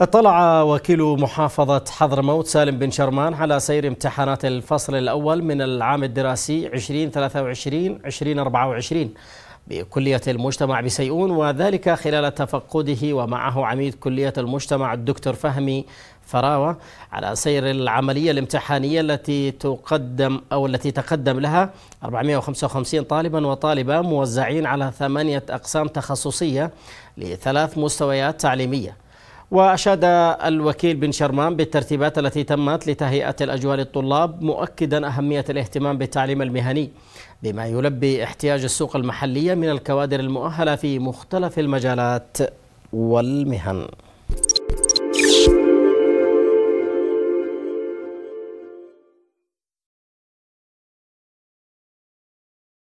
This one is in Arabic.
اطلع وكيل محافظة حضرموت سالم بن شرمان على سير امتحانات الفصل الأول من العام الدراسي 2023-2024 بكلية المجتمع بسيئون وذلك خلال تفقده ومعه عميد كلية المجتمع الدكتور فهمي فراوة على سير العملية الامتحانية التي تقدم أو التي تقدم لها 455 طالبا وطالبة موزعين على ثمانية أقسام تخصصية لثلاث مستويات تعليمية وأشاد الوكيل بن شرمان بالترتيبات التي تمت لتهيئة الأجوال الطلاب مؤكدا أهمية الاهتمام بالتعليم المهني بما يلبي احتياج السوق المحلية من الكوادر المؤهلة في مختلف المجالات والمهن